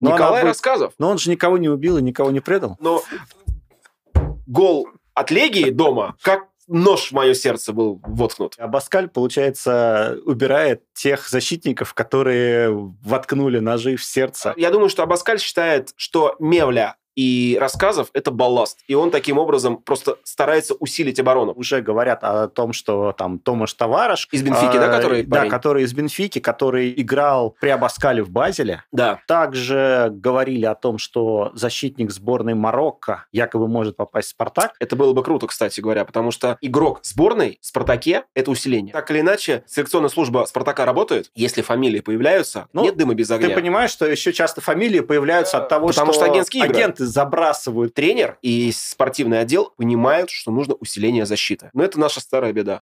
Но Николай она... Рассказов. Но он же никого не убил и никого не предал. Но гол от Легии дома, как нож в мое сердце был воткнут. А Баскаль, получается, убирает тех защитников, которые воткнули ножи в сердце. Я думаю, что Абаскаль считает, что Мевля и рассказов – это балласт. И он таким образом просто старается усилить оборону. Уже говорят о том, что там Томаш Товарыш... Из Бенфики, э, да, а, который парень? Да, который из Бенфики, который играл при Абаскале в Базеле. Да. Также говорили о том, что защитник сборной Марокко якобы может попасть в Спартак. Это было бы круто, кстати говоря, потому что игрок сборной в Спартаке – это усиление. Так или иначе, селекционная служба Спартака работает, если фамилии появляются, ну, нет дыма без огня. Ты понимаешь, что еще часто фамилии появляются от того, потому что, что агентские игры. агенты забрасывают тренер и спортивный отдел, понимают, что нужно усиление защиты. Но это наша старая беда.